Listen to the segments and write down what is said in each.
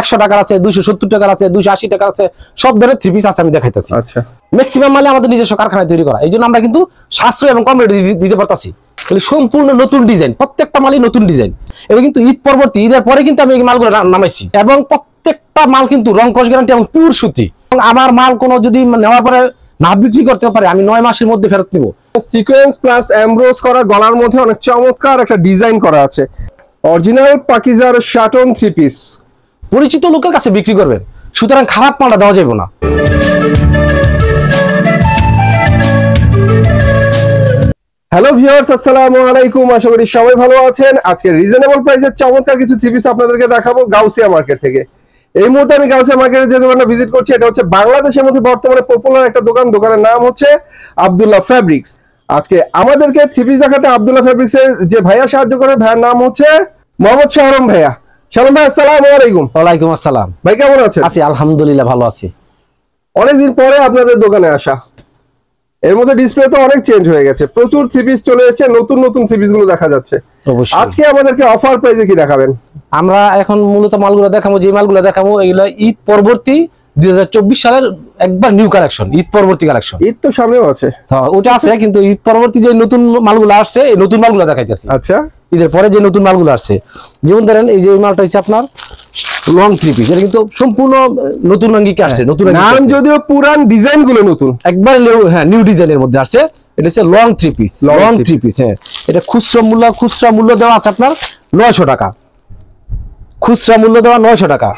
একশো টাকার আছে দুইশো সত্তর টাকার আছে দুইশো আশি টাকার আছে সব ধরনের থ্রি পিস আছে আমি দেখাইতেছি ম্যাক্সিমাম আচ্ছা। মালে আমাদের নিজস্ব কারখানায় তৈরি করা এই জন্য আমরা কিন্তু সাশ্রয় এবং কম রেটে দিতে পারতাছি সম্পূর্ণ নতুন ডিজাইন প্রত্যেকটা মালই নতুন ডিজাইন এবং কিন্তু ঈদ পরবর্তী ঈদের পরে কিন্তু আমি এই মালগুলো নামাইছি এবং প্রত্যেকটা মাল কিন্তু রং কষ গ্যারান্টি এবং পুর সুতি আমার মাল কোনো যদি নেওয়ার পরে না বিক্রি করতে পারে আমি নয় মাসের মধ্যে ফেরত নিব সিকোয়েন্স প্লাস এমব্রোজ করা গলার মধ্যে অনেক চমৎকার একটা ডিজাইন করা আছে অরিজিনাল পাকিজার শাটন থ্রি পিস পরিচিত লোকের কাছে বিক্রি করবেন সুতরাং খারাপ মালটা দেওয়া যাবে না হ্যালো ভিউয়ার্স আসসালামু আলাইকুম আশা করি সবাই ভালো আছেন আজকে রিজনেবল প্রাইসে চমৎকার কিছু থ্রি পিস আপনাদেরকে দেখাবো গাউসিয়া মার্কেট থেকে এই মুহূর্তে আমি গাউসিয়া মার্কেটে যে দোকানটা ভিজিট করছি এটা হচ্ছে বাংলাদেশের মধ্যে বর্তমানে পপুলার একটা দোকান দোকানের নাম হচ্ছে আবদুল্লাহ ফ্যাব্রিক্স আজকে আমাদেরকে থ্রি পিস দেখাতে আবদুল্লাহ ফেব্রিক্সের যে ভাইয়া সাহায্য করে ভাইয়ার নাম হচ্ছে মোহাম্মদ শাহরম ভাইয়া সালাম ভাই আসসালামু আলাইকুম ওয়ালাইকুম আসসালাম ভাই কেমন আছেন আছি আলহামদুলিল্লাহ ভালো আছি অনেকদিন পরে আপনাদের দোকানে আসা এর মধ্যে ডিসপ্লে তো অনেক চেঞ্জ হয়ে গেছে প্রচুর থ্রি পিস চলে এসেছে নতুন নতুন থ্রি পিস গুলো দেখা যাচ্ছে আজকে আমাদেরকে অফার প্রাইসে কি দেখাবেন আমরা এখন মূলত মালগুলো দেখাবো যে মালগুলো দেখাবো এগুলো ঈদ পরবর্তী দুই সালের একবার নিউ কালেকশন ঈদ পরবর্তী কালেকশন ঈদ তো সামনেও আছে হ্যাঁ ওটা আছে কিন্তু ঈদ পরবর্তী যে নতুন মালগুলো আসছে এই নতুন মালগুলো দেখাইতেছে আচ্ছা ঈদের পরে যে নতুন মালগুলো আসছে যেমন ধরেন এই যে মালটা হচ্ছে আপনার লং থ্রি পিস এটা কিন্তু সম্পূর্ণ নতুন আঙ্গিকে হ্যাঁ। আসছে নতুন নাম যদিও পুরান ডিজাইন গুলো নতুন একবার হ্যাঁ নিউ ডিজাইনের মধ্যে আসছে এটা হচ্ছে long three piece long three piece হ্যাঁ এটা খুচরা মূল্য খুচরা মূল্য দেওয়া আছে আপনার নয়শো টাকা খুচরা মূল্য দেওয়া নয়শো টাকা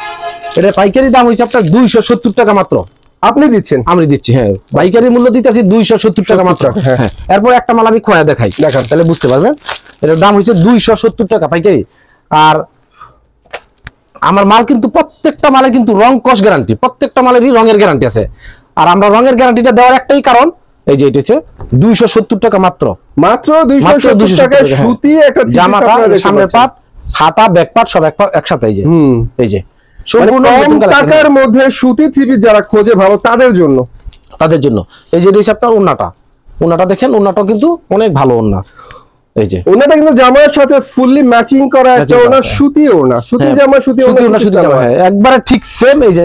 এটা পাইকারি দাম হয়েছে আপনার দুইশো সত্তর টাকা মাত্র আপনি দিচ্ছেন আমি দিচ্ছি হ্যাঁ পাইকারি মূল্য দিতেছি দুইশো সত্তর টাকা মাত্র হ্যাঁ। এরপর একটা মাল আমি খোয়া দেখাই দেখান তাহলে বুঝতে পারবেন এটার দাম হয়েছে দুইশো সত্তর টাকা পাইকারি আর আমার মাল কিন্তু প্রত্যেকটা মালে কিন্তু রং কষ গ্যারান্টি প্রত্যেকটা মালেরই রঙের গ্যারান্টি আছে আর আমরা রঙের গ্যারান্টিটা দেওয়ার একটাই কারণ এই যে এটা দুইশো সত্তর টাকা মাত্র মাত্র দুইশো টাকা হ্যাঁ। সুতি একটা জামাটা সামনে পাত হাতা ব্যাকপার্ট সব একসাথে এই যে এই যে মানে সম্পূর্ণ টাকার মধ্যে সুতি থ্রিপি যারা খোঁজে ভালো তাদের জন্য তাদের জন্য এই যে দেখেন কিন্তু অনেক ভালো এই যে কিন্তু জামার সাথে ফুললি ম্যাচিং করা আছে হ্যাঁ। সুতি ওনা সুতি হ্যাঁ। জামা সুতি ওনা সুতি জামা হ্যাঁ। একবারে ঠিক সেম এই যে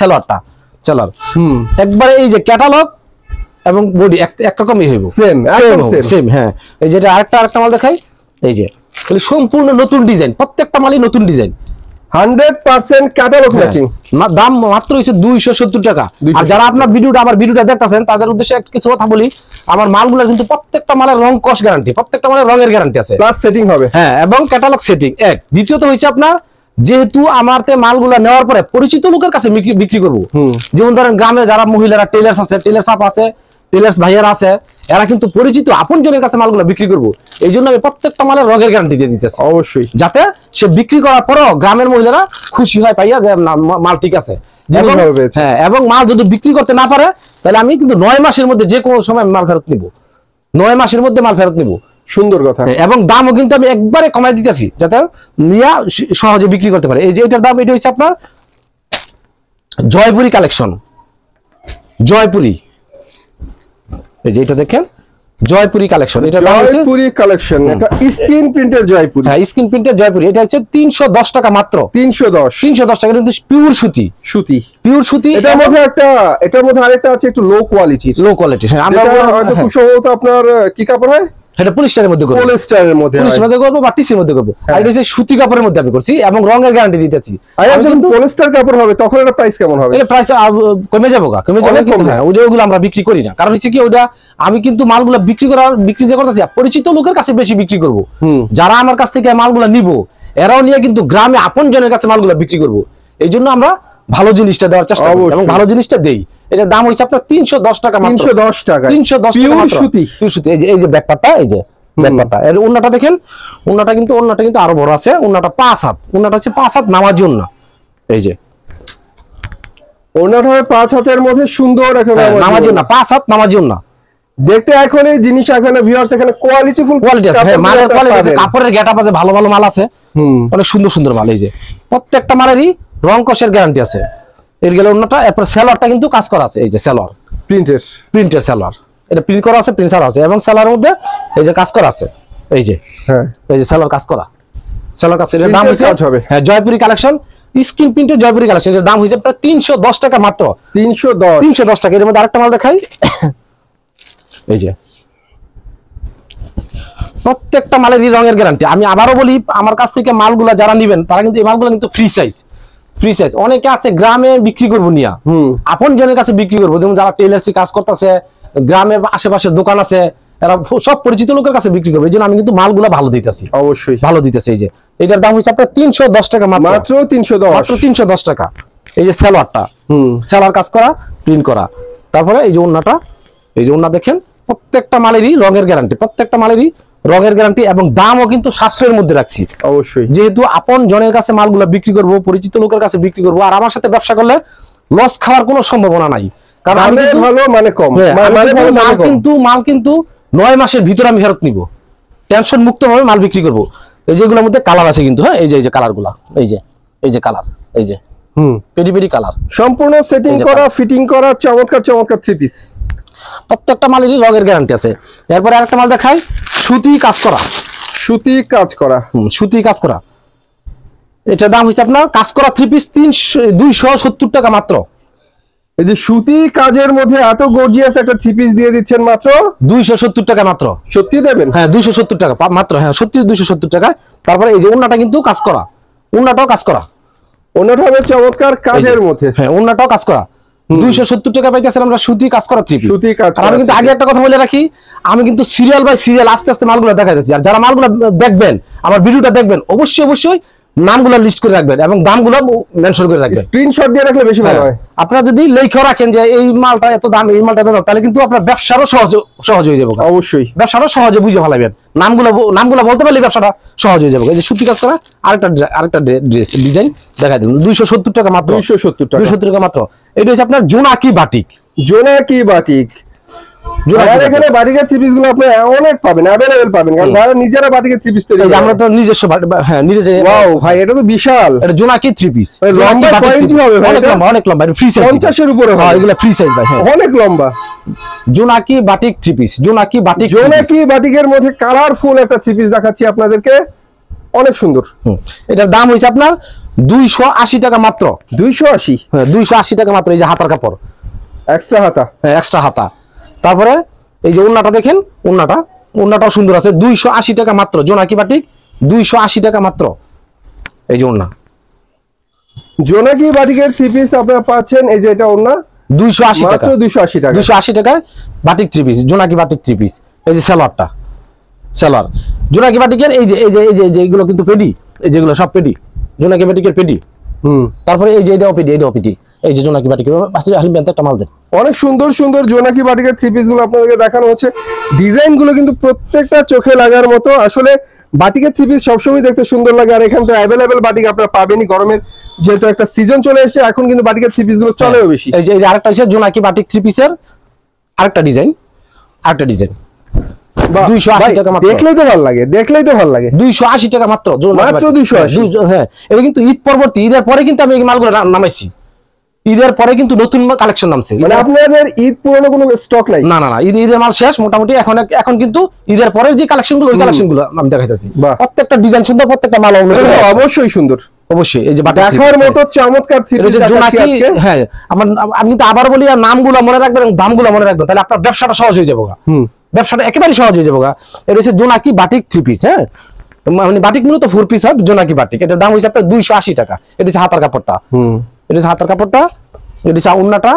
সালোয়ারটা সালোয়ার হুম একবারে এই যে ক্যাটালগ এবং বডি এক রকমই হইব সেম সেম হ্যাঁ এই যেটা আরেকটা আরেকটা আমার দেখাই এই যে তাহলে সম্পূর্ণ নতুন ডিজাইন প্রত্যেকটা মালই নতুন ডিজাইন যেহেতু হ্যাঁ, আমার হ্যাঁ, এবং সেটিং এক দ্বিতীয়ত আপনার যেহেতু মালগুলা নেওয়ার পরে পরিচিত লোকের কাছে বিক্রি করবো যেমন ধরেন গ্রামে যারা মহিলারা টেলার্স আছে টেলার্স আপ আছে টেলার্স ভাইয়ার আছে এরা কিন্তু পরিচিত আপনজনের কাছে মালগুলো বিক্রি করবো এই জন্য আমি প্রত্যেকটা মালের রঙের গ্যারান্টি দিয়ে দিতেছি অবশ্যই যাতে সে বিক্রি করার পরও গ্রামের মহিলারা খুশি হয় পাইয়া যে মাল ঠিক আছে হ্যাঁ এবং মাল যদি বিক্রি করতে না পারে তাহলে আমি কিন্তু নয় মাসের মধ্যে যে কোনো সময় মাল ফেরত নিব নয় মাসের মধ্যে মাল ফেরত নিব সুন্দর কথা হ্যাঁ, এবং দামও কিন্তু আমি একবারে কমাই দিতেছি যাতে নিয়া সহজে বিক্রি করতে পারে এই যে এটার দাম এটা হচ্ছে আপনার জয়পুরি কালেকশন জয়পুরি এই যে এটা দেখেন জয়পুরি কালেকশন এটা জয়পুরি কালেকশন এটা স্ক্রিন প্রিন্টের জয়পুরি হ্যাঁ স্ক্রিন প্রিন্টের জয়পুরি এটা হচ্ছে 310 টাকা মাত্র 310 310 টাকা কিন্তু পিওর সুতি সুতি পিওর সুতি এটার মধ্যে একটা এটার মধ্যে আরেকটা আছে একটু লো কোয়ালিটি লো কোয়ালিটি হ্যাঁ আমরা হয়তো খুব হ্যাঁ। সম্ভবত আপনার কি কাপড় হয় সেটা পলিস্টারের মধ্যে করব পলিস্টারের মধ্যে পলিস্টারের মধ্যে করব বা টিসির মধ্যে করব আর হ্যাঁ। এটা সুতি কাপড়ের মধ্যে আমি করছি এবং গ্যারান্টি দিতেছি আর যখন পলিস্টার কাপড় হবে তখন প্রাইস কেমন হবে প্রাইস কমে হ্যাঁ, যাবে কমে যাবে কিন্তু আমরা বিক্রি করি না কারণ হচ্ছে কি ওটা আমি কিন্তু মালগুলো বিক্রি করার বিক্রি যে করতেছি পরিচিত লোকের কাছে বেশি বিক্রি করব যারা আমার কাছ থেকে মালগুলো নিব এরাও নিয়ে কিন্তু গ্রামে আপন জনের কাছে মালগুলো বিক্রি করব এই জন্য আমরা ভালো জিনিসটা দেওয়ার চেষ্টা করি এবং ভালো জিনিসটা দেই এটা দাম হইছে আপনার 310 টাকা মাত্র 310 টাকা 310 টাকা মাত্র সুতি সুতি এই যে এই যে ব্যাপারটা এই যে ব্যাপারটা এর ওন্নাটা দেখেন ওন্নাটা কিন্তু ওন্নাটা কিন্তু আরো বড় আছে ওন্নাটা 5 হাত ওন্নাটা আছে 5 হাত নামার জন্য এই যে হয় 5 হাতের মধ্যে সুন্দর একটা নামার জন্য 5 হাত নামার জন্য দেখতে এখন এই জিনিস এখানে ভিউয়ার্স এখানে কোয়ালিটিফুল কোয়ালিটি আছে হ্যাঁ মালের কোয়ালিটি আছে কাপড়ের গেটআপ আছে ভালো ভালো মাল আছে হুম অনেক সুন্দর সুন্দর মাল এই যে প্রত্যেকটা মালেরই রং কষের গ্যারান্টি আছে এর গেলে অন্যটা এরপর সেলরটা কিন্তু কাজ করা আছে এই যে সেলর প্রিন্টের প্রিন্টের সেলর এটা প্রিন্ট করা আছে প্রিন্ট আছে এবং সেলার মধ্যে এই যে কাজ করা আছে এই যে হ্যাঁ এই যে সেলার কাজ করা সেলার কাজ এর দাম হইছে হবে হ্যাঁ জয়পুরি কালেকশন স্ক্রিন প্রিন্টের জয়পুরি কালেকশন এর দাম হইছে প্রায় 310 টাকা মাত্র 310 310 টাকা এর মধ্যে আরেকটা মাল দেখাই এই যে প্রত্যেকটা মালের রঙের গ্যারান্টি আমি আবারও বলি আমার কাছ থেকে মালগুলা যারা নেবেন তারা কিন্তু এই মালগুলো কিন্তু ফ্রি সাইজ অনেকে আছে গ্রামে বিক্রি করবো নিয়া আপন জনের কাছে বিক্রি করবো যেমন যারা টেলার্সি কাজ করতেছে গ্রামের আশেপাশে দোকান আছে এরা সব পরিচিত লোকের কাছে বিক্রি করবে এই জন্য আমি কিন্তু মালগুলো ভালো দিতেছি অবশ্যই ভালো দিতেছি এই যে এটার দাম হচ্ছে আপনার তিনশো দশ টাকা মাত্র তিনশো দশ মাত্র তিনশো দশ টাকা এই যে স্যালোয়ারটা হুম স্যালোয়ার কাজ করা প্রিন্ট করা তারপরে এই যে ওনাটা এই যে ওনা দেখেন প্রত্যেকটা মালেরই রঙের গ্যারান্টি প্রত্যেকটা মালেরই রঙের গ্যারান্টি এবং দামও কিন্তু সাশ্রয়ের মধ্যে রাখছি অবশ্যই যেহেতু আপন জনের কাছে মালগুলো বিক্রি করব পরিচিত লোকের কাছে বিক্রি করব আর আমার সাথে ব্যবসা করলে লস খাওয়ার কোনো সম্ভাবনা নাই কারণ আমি ভালো মানে কম হ্যাঁ, মাল মানে কিন্তু মাল কিন্তু নয় মাসের ভিতরে আমি ফেরত নিব টেনশন মুক্ত ভাবে মাল বিক্রি করব এই যেগুলোর মধ্যে কালার আছে কিন্তু হ্যাঁ এই যে এই যে কালারগুলা এই যে এই যে কালার এই যে হুম পেরি পেরি কালার সম্পূর্ণ সেটিং করা ফিটিং করা চমৎকার চমৎকার থ্রি পিস প্রত্যেকটা মালেরই লগের গ্যারান্টি আছে এরপরে আরেকটা মাল দেখাই সুতি কাজ করা সুতি কাজ করা সুতি কাজ করা এটা দাম হচ্ছে আপনার কাজ করা থ্রি পিস তিনশো দুইশো সত্তর টাকা মাত্র এই যে সুতি কাজের মধ্যে এত গর্জিয়াস একটা থ্রি পিস দিয়ে দিচ্ছেন মাত্র দুইশো সত্তর টাকা মাত্র সত্যি দেবেন হ্যাঁ দুইশো সত্তর টাকা মাত্র হ্যাঁ সত্যি দুইশো সত্তর টাকা তারপরে এই যে ওনাটা কিন্তু কাজ করা ওনাটাও কাজ করা অন্যটা হবে চমৎকার কাজের মধ্যে হ্যাঁ ওনাটাও কাজ করা 270 টাকা পাইতেছেন আমরা সুতি কাজ করা থ্রি সুতি কাজ আমি কিন্তু আগে একটা কথা বলে রাখি আমি কিন্তু সিরিয়াল বাই সিরিয়াল আস্তে আস্তে মালগুলো দেখাচ্ছি আর যারা মালগুলো দেখবেন আমার ভিডিওটা দেখবেন অবশ্যই অবশ্যই নামগুলো লিস্ট করে রাখবেন এবং দামগুলো মেনশন করে রাখবেন স্ক্রিনশট দিয়ে রাখলে বেশি ভালো হ্যাঁ। হয় আপনারা যদি লেখা রাখেন যে এই মালটা এত দাম এই মালটা এত দাম তাহলে কিন্তু আপনার ব্যবসারও সহজ সহজ হয়ে যাবে অবশ্যই ব্যবসারও সহজে বুঝে ফেলাবেন নামগুলো নামগুলো বলতে পারলে ব্যবসাটা সহজ হয়ে যাবে এই যে সুতি কাজ করা আরেকটা আরেকটা ড্রেস ডিজাইন দেখা দেবেন দুইশো সত্তর টাকা মাত্র দুইশো সত্তর টাকা দুইশো সত্তর টাকা মাত্র এটা হচ্ছে আপনার জোনাকি বাটিক জোনাকি বাটিক এখানে বাটিকের গুলো আপনি অনেক পাবেন নিজস্ব হ্যাঁ, ভাই এটা তো বিশাল এটা জোনাকি ভাই লম্বা অনেক লম্বা উপরে হয় হ্যাঁ, এগুলো হ্যাঁ। অনেক লম্বা জোনাকি বাটিক জোনাকি বাটিকের মধ্যে কালারফুল একটা থ্রি পিস দেখাচ্ছি আপনাদেরকে অনেক সুন্দর এটার দাম হয়েছে আপনার দুইশো আশি টাকা মাত্র দুইশো আশি হ্যাঁ দুইশো আশি টাকা মাত্র এই যে হাতার কাপড় এক্সট্রা হাতা হ্যাঁ এক্সট্রা হাতা তারপরে এই যে উন্নাটা দেখেন উন্নাটা উন্নাটাও সুন্দর আছে দুইশো আশি টাকা মাত্র জোনাকি বাটিক দুইশো আশি টাকা মাত্র এই যে উন্না জোনাকি বাটিকের থ্রি পিস আপনারা পাচ্ছেন এই যে এটা ওন্না দুইশো আশি টাকা দুইশো আশি টাকা দুইশো আশি টাকায় বাটিক থ্রি জোনাকি বাটিক থ্রি এই যে স্যালাডটা সেলার জোনাকি বাটিকের এই যে এই যে এই যে এইগুলো কিন্তু পেডি এই যেগুলো সব পেডি জোনাকি বাটিকের পেডি হুম তারপরে এই যে এটাও পেডি এটাও পেডি এই যে জোনাকি বাটিকের আসলে একটা মাল দেন অনেক সুন্দর সুন্দর জোনাকি বাটিকের থ্রি পিসগুলো আপনাদেরকে দেখানো হচ্ছে ডিজাইনগুলো কিন্তু প্রত্যেকটা চোখে লাগার মতো আসলে বাটিকের থ্রি পিস সবসময় দেখতে সুন্দর লাগে আর এখানে তো অ্যাভেলেবেল বাটিক আপনারা পাবেনই গরমের যেহেতু একটা সিজন চলে এসেছে এখন কিন্তু বাটিকের থ্রি পিসগুলো হ্যাঁ। চলেও বেশি এই যে আরেকটা হচ্ছে জোনাকি বাটিক থ্রি পিসের আরেকটা ডিজাইন আরেকটা ডিজাইন হ্যাঁ, হ্যাঁ। ঈদ পরবর্তী ঈদের পরে কিন্তু আমি মালগুলো ঈদের পরে কিন্তু মানে ঈদ ঈদের মাল শেষ মোটামুটি এখন এখন কিন্তু ঈদের পরে যে কালেকশন গুলো ওই কালেকশন গুলো আমি দেখাইতেছি প্রত্যেকটা ডিজাইন সুন্দর প্রত্যেকটা মাল অবশ্যই সুন্দর অবশ্যই এই যে দেখার মতো চমৎকার হ্যাঁ আমার আপনি তো আবার বলি নামগুলো মনে রাখবেন দামগুলো মনে রাখবেন তাহলে আপনার ব্যবসাটা সহজ হয়ে যাবো ব্যবসাটা একেবারে সহজ হয়ে যাবো গা এটা হচ্ছে জোনাকি বাটিক থ্রি পিস হ্যাঁ মানে বাটিক মূলত ফোর পিস হয় জোনাকি বাটিক এটার দাম হচ্ছে আপনার দুইশো আশি টাকা এটা হচ্ছে হাতার কাপড়টা এটা হচ্ছে হাতার কাপড়টা এটা হচ্ছে উন্নাটা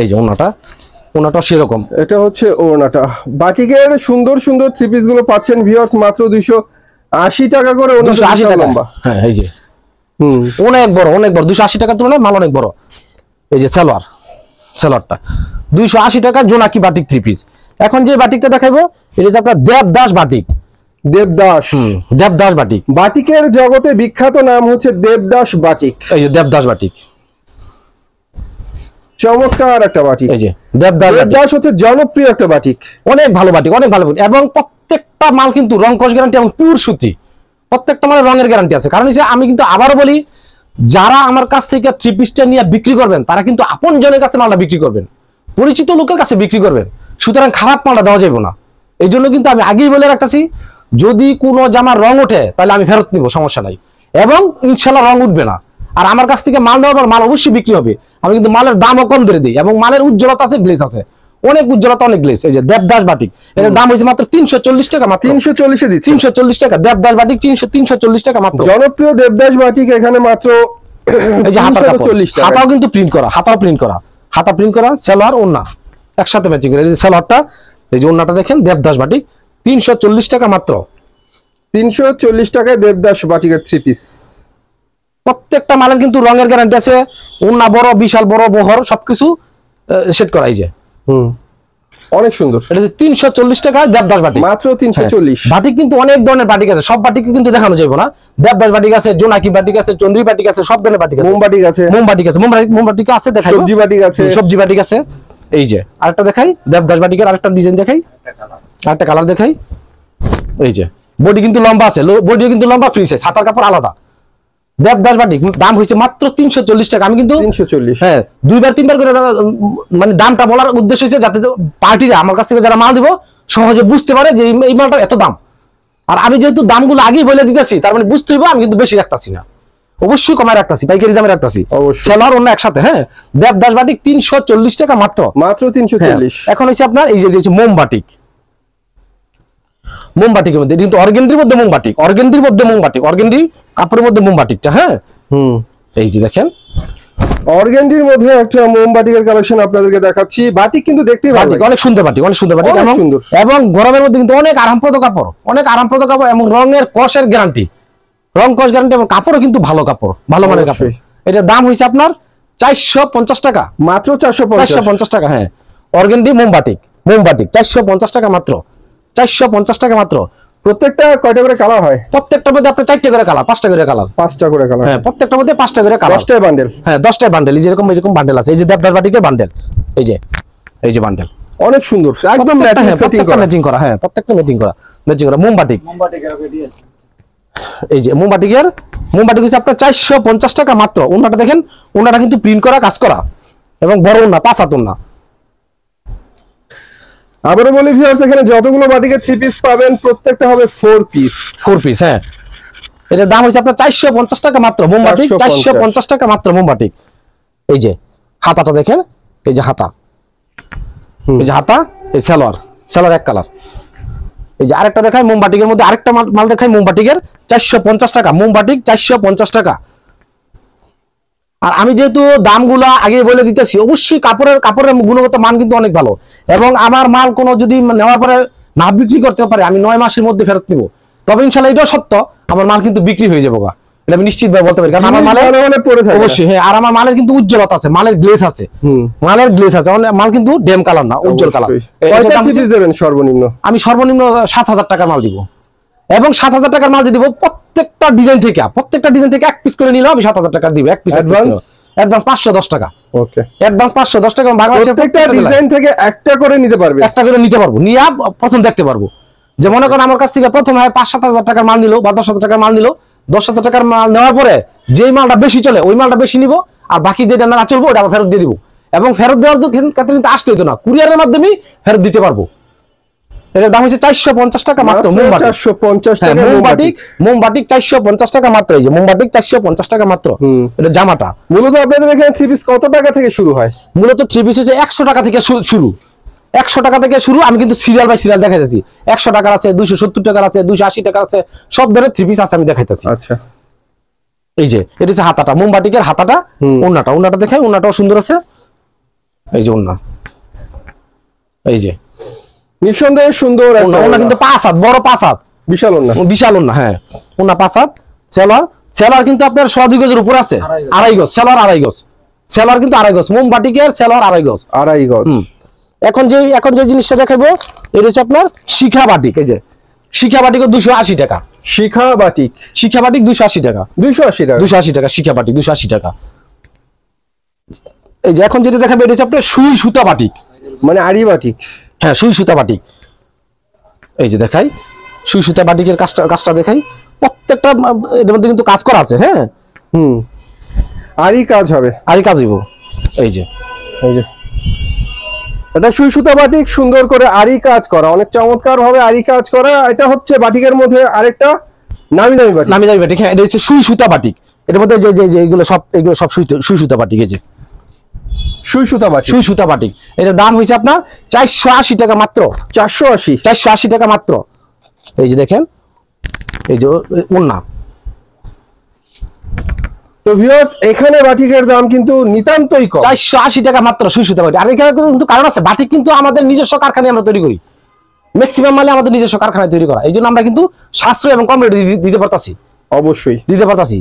এই যে উন্নাটা সেরকম এটা হচ্ছে সুন্দর সুন্দর থ্রি পাচ্ছেন মাত্র আশি টাকা করে আশি টাকা লম্বা হ্যাঁ এই যে অনেক বড় অনেক বড় দুশো আশি টাকার তুলনায় মাল অনেক বড় এই যে সালোয়ার সেলরটা দুইশো আশি টাকা জোনাকি বাটিক থ্রি পিস এখন যে বাটিকটা দেখাবো এটা হচ্ছে আপনার দেবদাস বাটিক দেবদাস দেবদাস বাটিক বাটিকের জগতে বিখ্যাত নাম হচ্ছে দেবদাস বাটিক এই যে দেবদাস বাটিক চমৎকার একটা বাটিক এই যে দেবদাস দেবদাস হচ্ছে জনপ্রিয় একটা বাটিক অনেক ভালো বাটিক অনেক ভালো বাটিক এবং প্রত্যেকটা মাল কিন্তু রং কষ গ্যারান্টি এবং পুর সুতি প্রত্যেকটা মালের রঙের গ্যারান্টি আছে কারণ আমি কিন্তু আবার বলি যারা আমার কাছ থেকে থ্রি পিসটা নিয়ে বিক্রি করবেন তারা কিন্তু আপন জনের কাছে মালটা বিক্রি করবেন পরিচিত লোকের কাছে বিক্রি করবেন সুতরাং খারাপ মালটা দেওয়া যাবে না এই জন্য কিন্তু আমি আগেই বলে রাখতেছি যদি কোনো জামার রং ওঠে তাহলে আমি ফেরত নিব সমস্যা নাই এবং ইনশাল্লাহ রং উঠবে না আর আমার কাছ থেকে মাল নেওয়ার পর মাল অবশ্যই বিক্রি হবে আমি কিন্তু মালের দামও কম ধরে দিই এবং মালের উজ্জ্বলতা আছে গ্লেস আছে অনেক উজ্জ্বলতা অনেক গ্লেস এই যে দেবদাস বাটিক এর দাম হয়েছে মাত্র তিনশো চল্লিশ টাকা মাত্র তিনশো চল্লিশে দিচ্ছি তিনশো চল্লিশ টাকা দেবদাস বাটিক তিনশো তিনশো চল্লিশ টাকা মাত্র জনপ্রিয় দেবদাস বাটিক এখানে মাত্র এই যে হাতা হাতাও কিন্তু প্রিন্ট করা হাতাও প্রিন্ট করা হাতা প্রিন্ট করা সেলার ওন্না একসাথে ম্যাচিং করে এই যে সেলারটা এই যে ওন্নাটা দেখেন দেবদাস বাটিক তিনশো চল্লিশ টাকা মাত্র তিনশো চল্লিশ টাকায় দেবদাস বাটিকের থ্রি পিস প্রত্যেকটা মালের কিন্তু রঙের গ্যারান্টি আছে ওন্না বড় বিশাল বড় বহর সবকিছু সেট করাই যায় হুম অনেক সুন্দর এটা তিনশো চল্লিশ টাকা দেবদাস বাটি মাত্র তিনশো চল্লিশ হ্যাঁ। বাটিক কিন্তু অনেক ধরনের বাটিক আছে সব বাটিকে কিন্তু দেখানো যাবে না দেবদাস বাটিক আছে জোনাকি বাটিক আছে চন্দ্রী বাটিক আছে সব ধরনের বাটিক আছে মোম বাটিক আছে মোম বাটিক আছে মোম মোম বাটিক আছে দেখাই সবজি বাটিক আছে সবজি বাটিক আছে এই যে আরেকটা দেখাই দেবদাস বাটিকের আরেকটা ডিজাইন দেখাই আরেকটা কালার দেখাই এই যে বডি কিন্তু লম্বা আছে বডি কিন্তু লম্বা ফ্রি সাইজ হাতার কাপড় আলাদা দেবদাস বাটি দাম হয়েছে মাত্র তিনশো চল্লিশ টাকা আমি কিন্তু তিনশো চল্লিশ হ্যাঁ দুইবার তিনবার করে মানে দামটা বলার উদ্দেশ্য হচ্ছে যাতে পার্টিরা আমার কাছ থেকে যারা মাল দিব সহজে বুঝতে পারে যে এই মালটার এত দাম আর আমি যেহেতু দামগুলো আগেই বলে দিতেছি তার মানে বুঝতে হইব আমি কিন্তু বেশি রাখতেছি না অবশ্যই কমায় রাখতেছি পাইকারি দামে রাখতেছি সেলার অন্য একসাথে হ্যাঁ দেবদাস বাটিক তিনশো চল্লিশ টাকা মাত্র মাত্র তিনশো হ্যাঁ, এখন হচ্ছে আপনার এই যে মোম বাটিক মোমবাটিকের মধ্যে কিন্তু অর্গেন্দ্রির মধ্যে মোমবাটিক অর্গেন্দ্রির মধ্যে মোমবাটিক অর্গেন্দ্রি কাপড়ের মধ্যে মোমবাটিকটা হ্যাঁ হুম এই যে দেখেন অর্গেন্ডির মধ্যে একটা মোমবাটিকের কালেকশন আপনাদেরকে দেখাচ্ছি বাটিক কিন্তু দেখতে বাটিক অনেক সুন্দর বাটিক অনেক সুন্দর বাটিক অনেক সুন্দর এবং গরমের মধ্যে কিন্তু অনেক আরামপ্রদ কাপড় অনেক আরামপ্রদ কাপড় এবং রঙের কষের গ্যারান্টি রং কষ গ্যারান্টি এবং কাপড়ও কিন্তু ভালো কাপড় ভালো মানের কাপড় এটা দাম হয়েছে আপনার চারশো পঞ্চাশ টাকা মাত্র চারশো পঞ্চাশ টাকা হ্যাঁ অর্গেন্ডি মোমবাটিক মোমবাটিক চারশো পঞ্চাশ টাকা মাত্র চারশো পঞ্চাশ টাকা মাত্র প্রত্যেকটা কয়টা করে কালার হয় মধ্যে আপনার চারটে করে কালার পাঁচটা করে কালার পাঁচটা করে কালার হ্যাঁ মধ্যে পাঁচটা করে কালার দশটায় বান্ডেল হ্যাঁ দশটায় বান্ডেল এই যেরকম এরকম বান্ডেল আছে এই যে দেবদার বাটিকে বান্ডেল এই যে এই যে বান্ডেল অনেক সুন্দর একদম ম্যাচিং করা হ্যাঁ প্রত্যেকটা ম্যাচিং করা ম্যাচিং করা মোমবাটিক এই যে মোমবাটিকের মোমবাটিক হচ্ছে আপনার চারশো পঞ্চাশ টাকা মাত্র ওনাটা দেখেন ওনাটা কিন্তু প্রিন্ট করা কাজ করা এবং বড় ওনা পাঁচ হাত ওনা আবারও বলি ভিউয়ার্স এখানে যতগুলো বাদিকে থ্রি পিস পাবেন প্রত্যেকটা হবে ফোর পিস ফোর পিস হ্যাঁ এটার দাম হচ্ছে আপনার চারশো পঞ্চাশ টাকা মাত্র মোমবাতি চারশো পঞ্চাশ টাকা মাত্র মোমবাতি এই যে হাতাটা দেখেন এই যে হাতা এই যে হাতা এই স্যালোয়ার স্যালোয়ার এক কালার এই যে আরেকটা দেখায় মোমবাটিকের মধ্যে আরেকটা মাল দেখায় মোমবাটিকের চারশো পঞ্চাশ টাকা মোমবাটিক চারশো পঞ্চাশ টাকা আর আমি যেহেতু দামগুলা আগে বলে দিতেছি অবশ্যই কাপড়ের কাপড়ের গুণগত মান কিন্তু অনেক ভালো এবং আমার মাল কোনো যদি নেওয়ার পরে না বিক্রি করতে পারে আমি নয় মাসের মধ্যে ফেরত নিব তবে ইনশাল্লাহ এটাও সত্য আমার মাল কিন্তু বিক্রি হয়ে যাবো আমি নিশ্চিত ভাবে বলতে পারি কারণ আমার মালের অবশ্যই হ্যাঁ আর আমার মালের কিন্তু উজ্জ্বলতা আছে মালের গ্লেস আছে মালের গ্লেস আছে মাল কিন্তু কালার না উজ্জ্বল কালার সর্বনিম্ন আমি সর্বনিম্ন সাত হাজার টাকার মাল দিব এবং সাত হাজার টাকার মাল যদি প্রত্যেকটা ডিজাইন থেকে প্রত্যেকটা ডিজাইন থেকে এক পিস করে নিলে আমি সাত টাকা দিব এক পিস অ্যাডভান্স অ্যাডভান্স টাকা ওকে অ্যাডভান্স প্রত্যেকটা ডিজাইন থেকে একটা করে নিতে পারবে একটা করে নিতে পারবো দেখতে পারবো যে মনে করেন আমার কাছ থেকে প্রথমে পাঁচ সাত হাজার মাল নিলো বা দশ হাজার মাল নিলো দশ হাজার টাকার মাল নেওয়ার পরে যেই মালটা বেশি চলে ওই মালটা বেশি নিব আর বাকি যেটা না চলবো ওটা আবার ফেরত দিয়ে দিব এবং ফেরত দেওয়ার কিন্তু আসতে হতো না কুরিয়ারের মাধ্যমে ফেরত দিতে পারবো এটার দাম হচ্ছে চারশো পঞ্চাশ টাকা মাত্র চারশো পঞ্চাশ হ্যাঁ, টাকা মোমবাটিক মোমবাটিক চারশো পঞ্চাশ টাকা মাত্র এই যে মোমবাটিক চারশো পঞ্চাশ টাকা মাত্র এটা জামাটা মূলত আপনাদের এখানে থ্রি পিস কত টাকা থেকে শুরু হয় মূলত থ্রি পিস হচ্ছে একশো টাকা থেকে শুরু একশো টাকা থেকে শুরু আমি কিন্তু সিরিয়াল বাই সিরিয়াল দেখাইতেছি একশো টাকার আছে দুইশো সত্তর টাকার আছে দুইশো আশি টাকার আছে সব ধরনের থ্রি পিস আছে আমি দেখাইতেছি আচ্ছা এই যে এটা হচ্ছে হাতাটা মোমবাটিকের হাতাটা ওনাটা ওনাটা দেখাই ওনাটাও সুন্দর আছে এই যে ওনা এই যে নিঃসন্দেহে সুন্দর ওনা কিন্তু পাঁচ বড় পাঁচ বিশাল ওনা বিশাল ওনা হ্যাঁ ওনা পাঁচ সেলার সেলার কিন্তু আপনার ছ গজের উপর আছে আড়াই গজ সেলার আড়াই গজ সেলার কিন্তু আড়াই গজ মোমবাটি গিয়ার সেলার আড়াই গজ আড়াই গজ এখন যে এখন যে জিনিসটা দেখাবো এটা হচ্ছে আপনার শিখা বাটিক এই যে শিখা বাটিক দুশো আশি টাকা শিখা বাটিক শিখা বাটিক দুশো আশি টাকা দুশো আশি টাকা দুশো আশি টাকা শিখা বাটিক দুশো আশি টাকা এই যে এখন যেটা দেখাবে এটা হচ্ছে আপনার সুই সুতা বাটিক মানে আড়ি বাটিক হ্যাঁ সুই সুতা বাটিক এই যে দেখাই সুই সুতা বাটিকের কাজটা কাজটা দেখাই প্রত্যেকটা এর মধ্যে কিন্তু কাজ করা আছে হ্যাঁ হুম আরই কাজ হবে আরই কাজ হইব এই যে এই যে এটা সুই সুতা বাটিক সুন্দর করে আরই কাজ করা অনেক চমৎকার ভাবে আরই কাজ করা এটা হচ্ছে বাটিকের মধ্যে আরেকটা নামি দামি বাটিক নামি দামি বাটিক হ্যাঁ এটা হচ্ছে সুই সুতা বাটিক এর মধ্যে যে যে এগুলো সব এগুলো সব সুই সুই সুতা বাটিক এই যে আশি টাকা মাত্র আর এখানে কিন্তু কারণ আছে বাটিক কিন্তু আমাদের নিজস্ব কারখানায় আমরা তৈরি করি ম্যাক্সিমাম মালে আমাদের নিজস্ব কারখানায় তৈরি করা এই জন্য আমরা কিন্তু সাশ্রয় এবং কম রেট দিতে পারতাছি অবশ্যই দিতে পারতাছি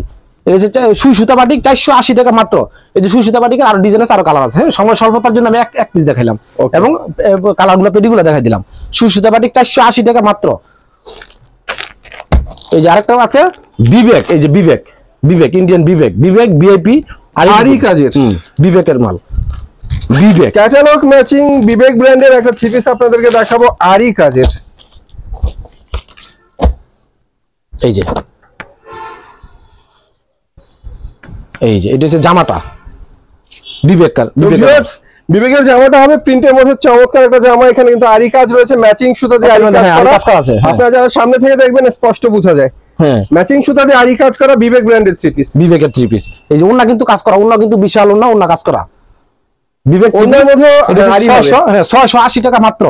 এই যে সুই সুতা বাটিক চারশো আশি টাকা মাত্র এই যে সুই সুতা বাটিকের আরো ডিজাইন আছে আরো কালার আছে হ্যাঁ, সময় স্বল্পতার জন্য আমি এক পিস দেখাইলাম এবং কালারগুলো পেডিগুলো দেখাই দিলাম সুই সুতা বাটিক চারশো আশি টাকা মাত্র এই যে আরেকটা আছে বিবেক এই যে বিবেক বিবেক ইন্ডিয়ান বিবেক বিবেক বিআইপি আরি কাজের বিবেকের মাল বিবেক ক্যাটালগ ম্যাচিং বিবেক ব্র্যান্ডের একটা থ্রি আপনাদেরকে দেখাবো আরি কাজের এই যে এই যে এটা হচ্ছে জামাটা বিবেকার বিবেকার বিবেকের জামাটা হবে প্রিন্টের মধ্যে চমৎকার একটা জামা এখানে কিন্তু আরি কাজ রয়েছে ম্যাচিং সুতা দিয়ে আরি কাজ হ্যাঁ, করা আছে হ্যাঁ। আপনারা যারা সামনে থেকে দেখবেন স্পষ্ট বোঝা যায় হ্যাঁ ম্যাচিং সুতা দিয়ে আরি কাজ করা বিবেক ব্র্যান্ডের থ্রি পিস বিবেকের থ্রি পিস এই যে ওন্না কিন্তু কাজ করা ওন্না কিন্তু বিশাল ওন্না ওন্না কাজ করা বিবেক ওন্নার মধ্যে 600 হ্যাঁ 680 টাকা মাত্র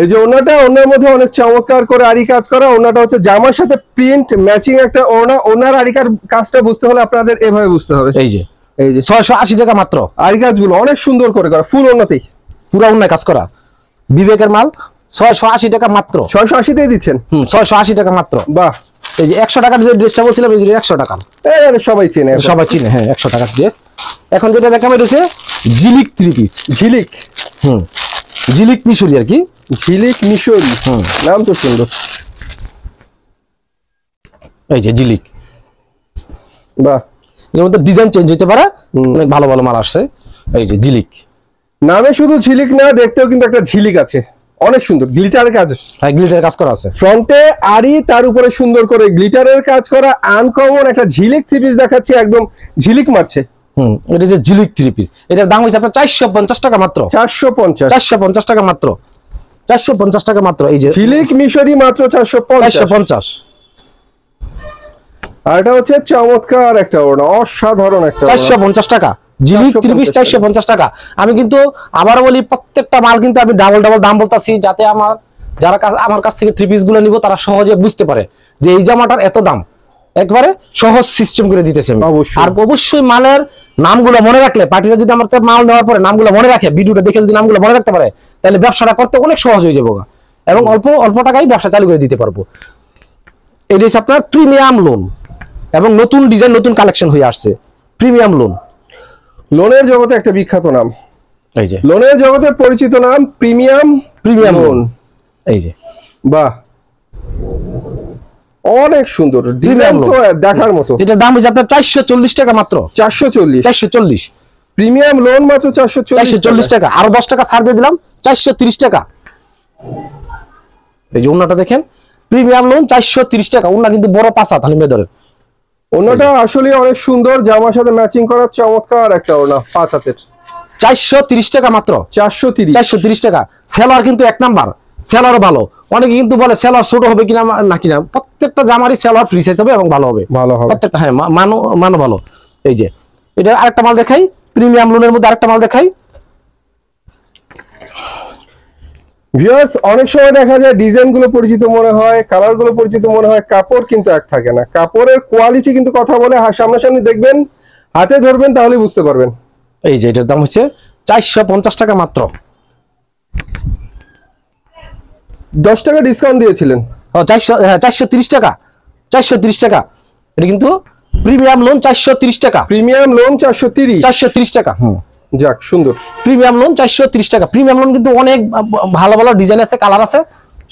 এই যে ওনাটা ওনার মধ্যে অনেক চমৎকার করে আড়ি কাজ করা ওনাটা হচ্ছে জামার সাথে প্রিন্ট ম্যাচিং একটা ওনা ওনার আরিকার কাজটা বুঝতে হলে আপনাদের এভাবে বুঝতে হবে এই যে এই যে ছয়শো আশি টাকা মাত্র আড়ি কাজগুলো অনেক সুন্দর করে করা ফুল ওনাতেই পুরো ওনায় কাজ করা বিবেকের মাল ছয়শো আশি টাকা মাত্র ছয়শো আশিতেই দিচ্ছেন হুম ছয়শো আশি টাকা মাত্র বাহ এই যে একশো টাকার যে ড্রেসটা বলছিলাম এই যে একশো টাকা সবাই চেনে সবাই চিনে হ্যাঁ একশো টাকার ড্রেস এখন যেটা দেখা বেরোছে ঝিলিক থ্রি পিস ঝিলিক হুম ঝিলিক মিশুরি আর কি ঝিলিক মিশরি হ্যাঁ। নাম তো সুন্দর এই যে ঝিলিক বাহ এর মধ্যে ডিজাইন চেঞ্জ হইতে পারে অনেক ভালো ভালো মাল আসছে এই যে ঝিলিক নামে শুধু ঝিলিক না দেখতেও কিন্তু একটা ঝিলিক আছে অনেক সুন্দর গ্লিটারের কাজ হ্যাঁ গ্লিটারের কাজ করা আছে ফ্রন্টে আরই তার উপরে সুন্দর করে গ্লিটারের কাজ করা আনকমন একটা ঝিলিক থ্রি পিস দেখাচ্ছে একদম ঝিলিক মারছে হুম এটা যে ঝিলিক থ্রি এটার দাম হয়েছে আপনার চারশো পঞ্চাশ টাকা মাত্র চারশো পঞ্চাশ চারশো পঞ্চাশ টাকা মাত্র চারশো পঞ্চাশ টাকা মাত্র এই যে সিলিক মিশরি মাত্র চারশো চারশো পঞ্চাশ আর এটা হচ্ছে চমৎকার একটা অসাধারণ একটা চারশো পঞ্চাশ টাকা জিলিক ত্রিশ চারশো পঞ্চাশ টাকা আমি কিন্তু আবার বলি প্রত্যেকটা মাল কিন্তু আমি ডাবল ডাবল দাম বলতেছি যাতে আমার যারা আমার কাছ থেকে থ্রি পিসগুলো নিব তারা সহজে বুঝতে পারে যে এই জামাটার এত দাম একবারে সহজ সিস্টেম করে দিতেছে আর অবশ্যই মালের নামগুলো মনে রাখলে পার্টিরা যদি আমার মাল নেওয়ার পরে নামগুলো মনে রাখে ভিডিওটা দেখে যদি নামগুলো মনে রাখতে পারে তাহলে ব্যবসাটা করতে অনেক সহজ হয়ে যাবো এবং অল্প অল্প টাকায় ব্যবসা চালু করে দিতে পারবো এই হচ্ছে আপনার প্রিমিয়াম লোন এবং নতুন ডিজাইন নতুন কালেকশন হয়ে আসছে প্রিমিয়াম লোন লোনের জগতে একটা বিখ্যাত নাম এই যে লোনের জগতে পরিচিত নাম প্রিমিয়াম প্রিমিয়াম লোন এই যে বাহ অনেক সুন্দর ডিজাইন তো দেখার মতো এটা দাম হচ্ছে আপনার 440 টাকা মাত্র 440 440 প্রিমিয়াম লোন মাত্র 440 440 টাকা আরো 10 টাকা ছাড় দিয়ে দিলাম চারশো টাকা এই যে ওনাটা দেখেন প্রিমিয়াম লোন চারশো টাকা ওনা কিন্তু বড় পাশা তাহলে মেদরের ওনাটা আসলে অনেক সুন্দর জামার সাথে ম্যাচিং করা চমৎকার একটা ওনা পাঁচ হাতের চারশো টাকা মাত্র চারশো তিরিশ চারশো টাকা সেলার কিন্তু এক নাম্বার সেলারও ভালো অনেকে কিন্তু বলে সেলার ছোট হবে কিনা না কিনা প্রত্যেকটা জামারই সেলার ফ্রি সাইজ হবে এবং ভালো হবে ভালো হবে প্রত্যেকটা হ্যাঁ মানো মানো ভালো এই যে এটা আরেকটা মাল দেখাই প্রিমিয়াম লোনের মধ্যে আরেকটা মাল দেখাই ভিউয়ার্স অনেক সময় দেখা যায় ডিজাইনগুলো পরিচিত মনে হয় কালারগুলো পরিচিত মনে হয় কাপড় কিন্তু এক থাকে না কাপড়ের কোয়ালিটি কিন্তু কথা বলে সামনাসামনি দেখবেন হাতে ধরবেন তাহলে বুঝতে পারবেন এই যে এটার দাম হচ্ছে চারশো টাকা মাত্র দশ টাকা ডিসকাউন্ট দিয়েছিলেন ও চারশো হ্যাঁ চারশো টাকা চারশো টাকা এটা কিন্তু প্রিমিয়াম লোন চারশো টাকা প্রিমিয়াম লোন চারশো তিরিশ চারশো টাকা হুম যাক সুন্দর প্রিমিয়াম লোন চারশো টাকা প্রিমিয়াম লোন কিন্তু অনেক ভালো ভালো ডিজাইন আছে কালার আছে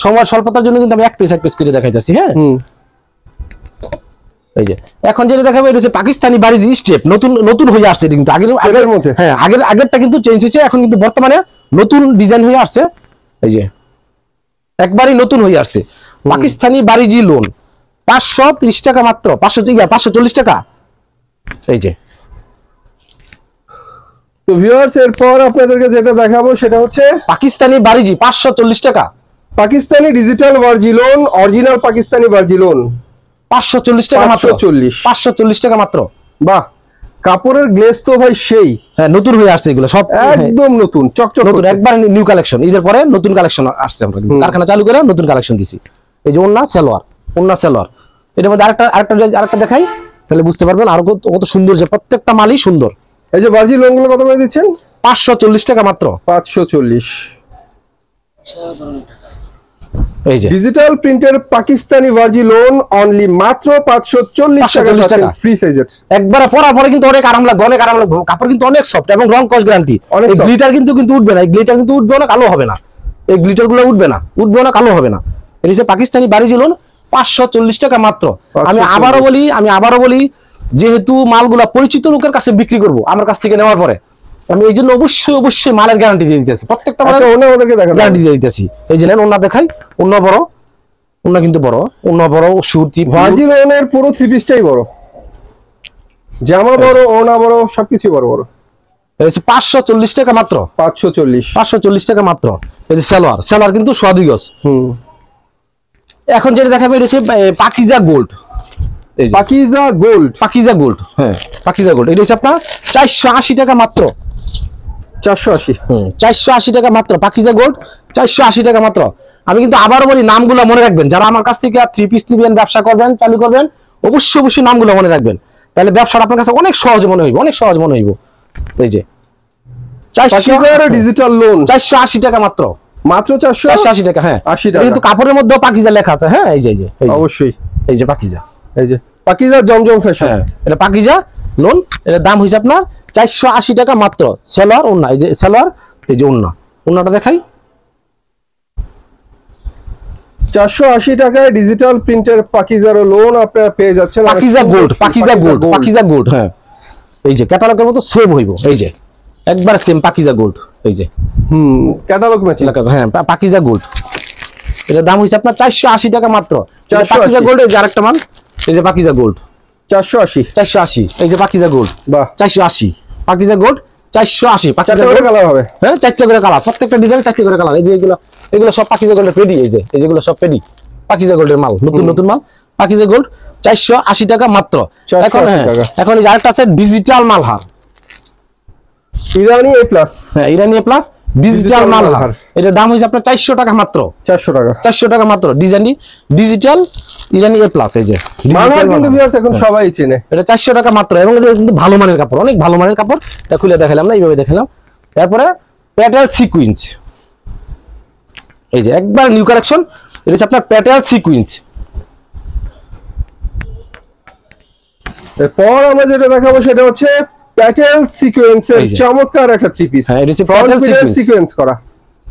সময় স্বল্পতার জন্য কিন্তু আমি এক পিস এক পিস করে দেখাইতেছি হ্যাঁ এখন যেটা দেখাবো এটা হচ্ছে পাকিস্তানি বাড়ির স্টেপ নতুন নতুন হয়ে আসছে কিন্তু আগের আগের মধ্যে হ্যাঁ আগের আগেরটা কিন্তু চেঞ্জ হয়েছে এখন কিন্তু বর্তমানে নতুন ডিজাইন হয়ে আসছে এই যে একবারই নতুন হয়ে আসছে পাকিস্তানি বাড়িজি লোন পাঁচশো টাকা মাত্র পাঁচশো টাকা পাঁচশো চল্লিশ টাকা এই যে তো ভিউয়ার্স এরপর আপনাদেরকে যেটা দেখাবো সেটা হচ্ছে পাকিস্তানি বাড়িজি পাঁচশো চল্লিশ টাকা পাকিস্তানি ডিজিটাল ভার্জিলোন অরিজিনাল পাকিস্তানি ভার্জিলোন পাঁচশো চল্লিশ টাকা মাত্র চল্লিশ পাঁচশো চল্লিশ টাকা মাত্র বাহ কাপড়ের গ্লেজ তো ভাই সেই হ্যাঁ নতুন হয়ে আসছে এগুলো সব হ্যাঁ। একদম নতুন চকচক নতুন একবার নিউ কালেকশন ঈদের পরে নতুন কালেকশন আসছে আমরা কারখানা চালু করে নতুন কালেকশন দিছি এই যে ওন্না সালোয়ার ওন্না সালোয়ার এটা মধ্যে আরেকটা আরেকটা আরেকটা দেখাই তাহলে বুঝতে পারবেন আর কত সুন্দর যে প্রত্যেকটা মালই সুন্দর এই যে বার্জি লোনগুলো কত করে দিচ্ছেন পাঁচশো চল্লিশ টাকা মাত্র পাঁচশো চল্লিশ এই যে ডিজিটাল প্রিন্টের পাকিস্তানি ভার্জি লোন অনলি মাত্র 540 টাকা ফ্রি সাইজের একবার পরা পরে কিন্তু অনেক আরাম লাগবে অনেক আরাম লাগবে কাপড় কিন্তু অনেক সফট এবং রং কস গ্যারান্টি অনেক গ্লিটার কিন্তু কিন্তু উঠবে না এই গ্লিটার কিন্তু উঠবে না কালো হবে না এই গ্লিটার গুলো উঠবে না উঠবে না কালো হবে না এই যে পাকিস্তানি বাড়ি লোন 540 টাকা মাত্র আমি আবারো বলি আমি আবারো বলি যেহেতু মালগুলা পরিচিত লোকের কাছে বিক্রি করব আমার কাছ থেকে নেওয়ার পরে আমি এই জন্য অবশ্যই অবশ্যই মালের গ্যারান্টি দিয়ে দিতেছি প্রত্যেকটা মালের আচ্ছা, অন্য ওদেরকে গ্যারান্টি দিয়ে দিতেছি এই যে নেন ওনা দেখাই অন্য বড় অন্য কিন্তু বড় অন্য বড় সুরতি ভাজি ওনের পুরো থ্রি পিসটাই বড় জামা বড় ওনা বড় সবকিছু বড় বড় পাঁচশো চল্লিশ টাকা মাত্র পাঁচশো চল্লিশ পাঁচশো চল্লিশ টাকা মাত্র কিন্তু এখন যেটা দেখাবে Pakiza gold Pakiza gold Pakiza gold হ্যাঁ পাকিজা গোল্ড এটা আপনার চারশো আশি টাকা মাত্র চারশো আশি চারশো আশি টাকা মাত্র পাকিজা গোল্ড চারশো আশি টাকা মাত্র আমি কিন্তু আবারও বলি নামগুলো মনে রাখবেন যারা আমার কাছ থেকে থ্রি পিস নিবেন ব্যবসা করবেন চালু করবেন অবশ্যই অবশ্যই নামগুলো মনে রাখবেন তাহলে ব্যবসাটা আপনার কাছে অনেক সহজ মনে হইব অনেক সহজ মনে হইব এই যে চারশো ডিজিটাল লোন চারশো আশি টাকা মাত্র মাত্র চারশো আশি টাকা হ্যাঁ আশি টাকা কিন্তু কাপড়ের মধ্যেও পাকিজা লেখা আছে হ্যাঁ এই যে এই যে অবশ্যই এই যে পাকিজা এই যে পাকিজা জমজম ফ্যাশন এটা পাকিজা লোন দাম আপনার টাকা মাত্র এই যে এই যে দেখাই টাকায় ডিজিটাল পাকিজার লোন আপনারা পেয়ে যাচ্ছেন Pakiza gold Pakiza gold Pakiza gold হ্যাঁ এই যে ক্যাটালগের মতো সেম হইব এই যে একবার সেম পাকিজা গোল্ড এই যে হুম ক্যাটালগ হ্যাঁ পাকিজা গোল্ড এটার দাম হয়েছে আপনার চারশো আশি টাকা মাত্র পাকিজা গোল্ড হ্যাঁ। হ্যাঁ, আরেকটা মান এই যে পাকিজা গোল্ড চারশো আশি চারশো আশি এই যে পাকিজা গোল্ড বা চারশো আশি পাকিজা গোল্ড চারশো আশি পাকিজা কালার হবে হ্যাঁ চারটে করে কালার প্রত্যেকটা ডিজাইন চারটে করে কালার এই যে এগুলো এগুলো সব পাকিজা গোল্ডের পেডি এই যে এই যেগুলো সব পেডি পাকিজা গোল্ডের মাল নতুন নতুন মাল পাকিজা গোল্ড চারশো আশি টাকা মাত্র এখন হ্যাঁ, এখন আরেকটা আছে digital Malhar Irani A plus হ্যাঁ Irani A plus digital Malhar এটা দাম হইছে আপনার 400 টাকা মাত্র 400 টাকা 400 টাকা মাত্র ডিজাইনি ডিজিটাল ইরানি এ প্লাস এই যে মালহার কিন্তু ভিউয়ার্স এখন হ্যাঁ। সবাই চেনে এটা 400 টাকা মাত্র এবং এটা কিন্তু ভালো মানের কাপড় অনেক ভালো মানের কাপড় এটা খুলে দেখালাম না এইভাবে দেখালাম তারপরে প্যাটার্ন সিকোয়েন্স এই যে একবার নিউ কালেকশন এটা হচ্ছে আপনার প্যাটার্ন সিকোয়েন্স এরপর আমরা যেটা দেখাবো সেটা হচ্ছে প্যাটেল সিকোয়েন্সের চমৎকার একটা থ্রি পিস হ্যাঁ এটা হচ্ছে প্যাটেল সিকোয়েন্স করা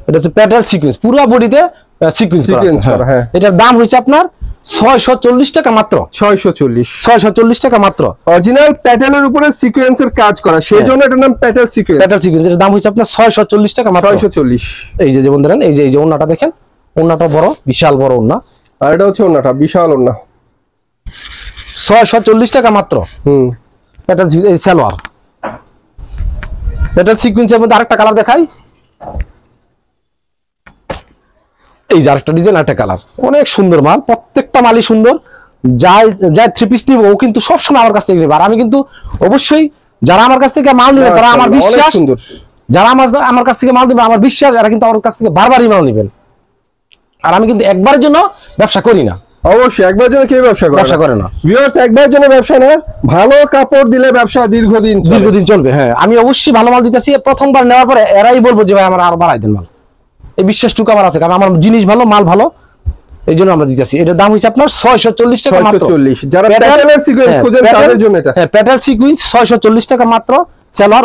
এটা হচ্ছে প্যাটেল সিকোয়েন্স পুরো বডিতে সিকোয়েন্স হ্যাঁ। করা হ্যাঁ এটার দাম হইছে আপনার 640 টাকা মাত্র 640 640 টাকা মাত্র অরিজিনাল প্যাটেলের উপরে সিকোয়েন্সের কাজ করা হ্যাঁ। সেই জন্য এটার নাম প্যাটেল সিকোয়েন্স প্যাটেল সিকোয়েন্স এর দাম হইছে আপনার 640 টাকা মাত্র 640 এই যে যে বন্ধুরা এই যে এই যে ওন্নাটা দেখেন ওন্নাটা বড় বিশাল বড় ওন্না আর এটা হচ্ছে ওন্নাটা বিশাল ওন্না 640 টাকা মাত্র হুম প্যাটেল সালোয়ার এটা সিকুয়েন্সের মধ্যে আরেকটা কালার দেখাই এই যে আরেকটা ডিজাইন আরেকটা কালার অনেক সুন্দর মাল প্রত্যেকটা মালই সুন্দর যাই যাই থ্রি পিস নিব ও কিন্তু সবসময় আমার কাছ থেকে নেবে আর আমি কিন্তু অবশ্যই যারা আমার কাছ থেকে মাল নেবে হ্যাঁ, তারা আমার বিশ্বাস সুন্দর যারা আমার আমার কাছ থেকে মাল দেবে আমার বিশ্বাস যারা কিন্তু আমার কাছ থেকে বারবারই মাল নেবেন আর আমি কিন্তু একবারের জন্য ব্যবসা করি না হ্যাঁ। আমি অবশ্যই ভালো মাল দিতেছি প্রথমবার নেওয়ার পরে এরাই বলবো যে ভাই আমার বাড়াই দেন মাল এই বিশ্বাসটুকু আমার আছে কারণ আমার জিনিস ভালো মাল ভালো এই জন্য আমরা দিতেছি এটার দাম হচ্ছে আপনার চল্লিশ টাকা মাত্র হ্যাঁ, হ্যাঁ, চল্লিশ টাকা মাত্র সেলার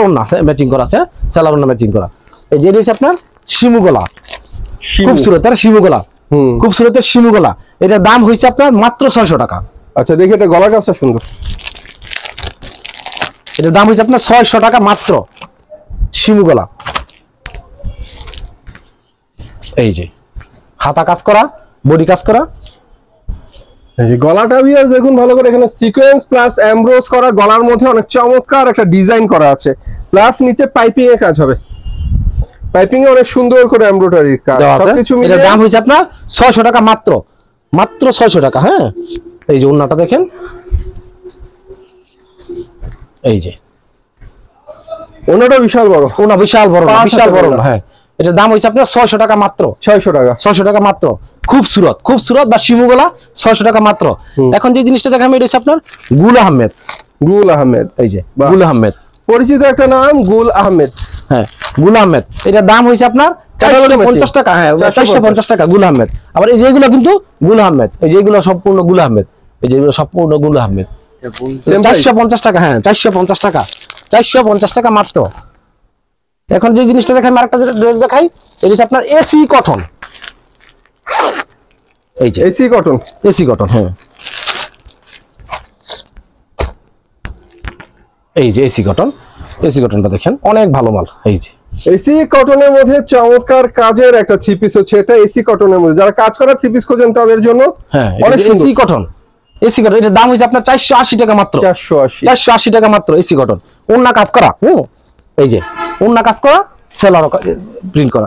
ম্যাচিং করা আছে সেলার অন্য ম্যাচিং করা এই যে হচ্ছে আপনার শিমুগোলা খুব সুন্দর তার শিমুগোলা খুব সুন্দর শিমু গলা এটার দাম হয়েছে আপনার মাত্র ছয়শো টাকা আচ্ছা দেখি এটা গলা কাজটা সুন্দর এটার দাম হয়েছে আপনার ছয়শো টাকা মাত্র শিমু গলা এই যে হাতা কাজ করা বডি কাজ করা গলাটা ভিউয়ার্স দেখুন ভালো করে এখানে সিকোয়েন্স প্লাস এমব্রোজ করা গলার মধ্যে অনেক চমৎকার একটা ডিজাইন করা আছে প্লাস নিচে পাইপিং এর কাজ হবে পাইপিং এ অনেক সুন্দর করে এমব্রয়ডারি কাজ সবকিছু মিলে এর দাম হইছে আপনার 600 টাকা মাত্র মাত্র 600 টাকা হ্যাঁ এই যে ওন্নাটা দেখেন এই যে ওন্নাটা বিশাল বড় ওন্না বিশাল বড় বিশাল বড় হ্যাঁ এটা দাম হইছে আপনার 600 টাকা মাত্র 600 টাকা 600 টাকা মাত্র খুব সুরত খুব সুরত বা শিমুগলা 600 টাকা মাত্র এখন যে জিনিসটা দেখাম এটা হইছে আপনার গুল আহমেদ গুল আহমেদ এই যে গুল আহমেদ পরিচিত একটা নাম গুল আহমেদ হ্যাঁ গুল আহমেদ এটা দাম হয়েছে আপনার পঞ্চাশ টাকা হ্যাঁ চারশো পঞ্চাশ টাকা আবার এই যেগুলো কিন্তু গুল আহমেদ এই যেগুলো সম্পূর্ণ এই যেগুলো সম্পূর্ণ আহমেদ চারশো পঞ্চাশ টাকা হ্যাঁ চারশো পঞ্চাশ টাকা চারশো পঞ্চাশ টাকা মাত্র এখন যে জিনিসটা দেখাই ড্রেস এটা হচ্ছে আপনার এসি কটন এই এসি কটন এসি কটন হ্যাঁ এই যে এসি কটন এসি কটনটা দেখেন অনেক ভালো মাল এই যে এসি কটনের মধ্যে চমৎকার কাজের একটা থ্রি পিস হচ্ছে এটা এসি কটনের মধ্যে যারা কাজ করার থ্রি পিস খোঁজেন তাদের জন্য হ্যাঁ এসি কটন এসি কটন এটা দাম হইছে আপনার চারশো আশি টাকা মাত্র চারশো আশি চারশো আশি টাকা মাত্র এসি কটন ওন্না কাজ করা হুম এই যে ওন্না কাজ করা সেলার প্রিন্ট করা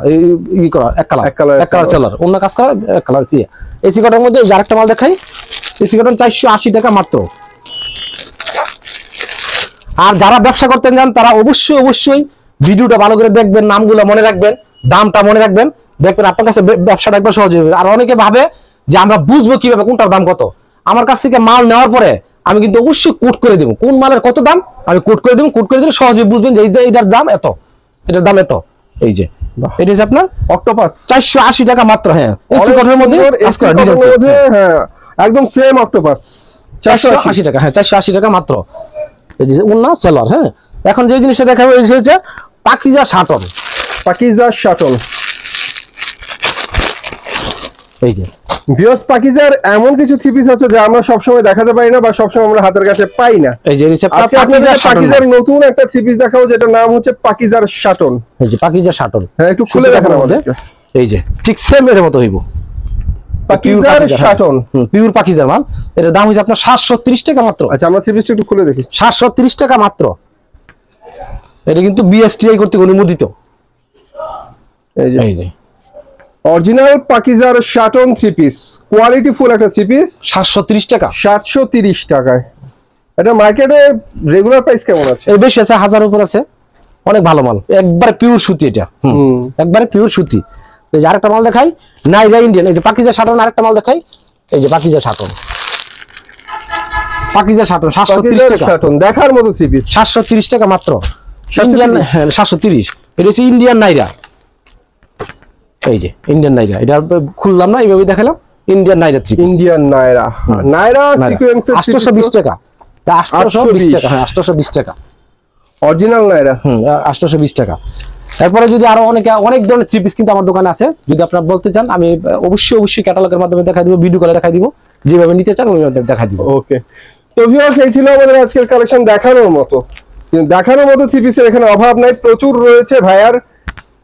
ই করা এক কালার এক কালার এক কালার সেলার অন্য কাজ করা এক কালার সি এসি কটনের মধ্যে আরেকটা মাল দেখাই এসি কটন চারশো আশি টাকা মাত্র আর যারা ব্যবসা করতে যান তারা অবশ্যই অবশ্যই ভিডিওটা ভালো করে দেখবেন নামগুলো মনে রাখবেন দামটা মনে রাখবেন দেখবেন আপনার কাছে ব্যবসাটা একবার সহজ হবে আর অনেকে ভাবে যে আমরা বুঝবো কিভাবে কোনটার দাম কত আমার কাছ থেকে মাল নেওয়ার পরে আমি কিন্তু অবশ্যই কোট করে দেবো কোন মালের কত দাম আমি কোট করে দেবো কোট করে দিলে সহজে বুঝবেন যে এইটার দাম এত এটার দাম এত এই যে এটা হচ্ছে আপনার অক্টোপাস চারশো আশি টাকা মাত্র হ্যাঁ এসি কটনের মধ্যে হ্যাঁ, একদম সেম অক্টোপাস চারশো আশি টাকা হ্যাঁ চারশো আশি টাকা মাত্র উন্না সেলর হ্যাঁ এখন যে জিনিসটা দেখাবো এই হচ্ছে পাকিজা শাটল পাকিজা শাটল এই যে ভিওস পাকিজার এমন কিছু থিপিস আছে যা আমরা সবসময় দেখাতে পাই না বা সবসময় আমরা হাতের কাছে পাই না এই যে পাকিজার নতুন একটা থিপিস দেখাবো যেটা নাম হচ্ছে পাকিজার শাটন এই যে পাকিজার শাটল হ্যাঁ একটু খুলে দেখান আমাদের এই যে ঠিক সেম এর মতো হইবো কোয়ালিটি হ্যাঁ। আচ্ছা, ফুল একটা টাকা টাকায় এটা মার্কেটে রেগুলার প্রাইস কেমন আছে আছে হাজার আছে অনেক ভালো মাল একবার পিওর সুতি এটা একবারে পিওর সুতি এই যে আরেকটা মাল দেখাই নাইরা ইন্ডিয়ান এই যে পাকিজা সাটন আরেকটা মাল দেখাই এই যে পাকিজা সাটন পাকিজা সাটন সাতশো টাকা শাটন দেখার মতো থ্রি পিস টাকা মাত্র ইন্ডিয়ান সাতশো তিরিশ এটা হচ্ছে ইন্ডিয়ান নাইরা এই যে ইন্ডিয়ান নাইরা এটা খুললাম না এইভাবে দেখালাম Indian Naira three Indian Naira Naira sequence 820 টাকা 820 টাকা হ্যাঁ 820 টাকা অরিজিনাল নাইরা হুম 820 টাকা তারপরে যদি আরো অনেকে অনেক ধরনের থ্রি পিস কিন্তু আমার দোকানে আছে যদি আপনার বলতে চান আমি অবশ্যই অবশ্যই ক্যাটালগের মাধ্যমে দেখা দিব ভিডিও কলে দেখা দিব যেভাবে নিতে চান দেখা দিব ওকে তো ভিউয়ার্স এই ছিল আমাদের আজকের কালেকশন দেখানোর মতো দেখানোর মতো থ্রি পিসের এখানে অভাব নাই প্রচুর রয়েছে ভাইয়ার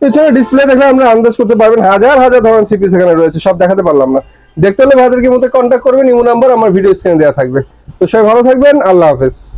এছাড়া ডিসপ্লে দেখলে আমরা আন্দাজ করতে পারবেন হাজার হাজার ধরনের থ্রি পিস এখানে রয়েছে সব দেখাতে পারলাম না দেখতে হলে ভাইদেরকে মধ্যে কন্ট্যাক্ট করবেন ইমো নাম্বার আমার ভিডিও স্ক্রিনে দেওয়া থাকবে তো সবাই ভালো থাকবেন আল্লাহ হাফেজ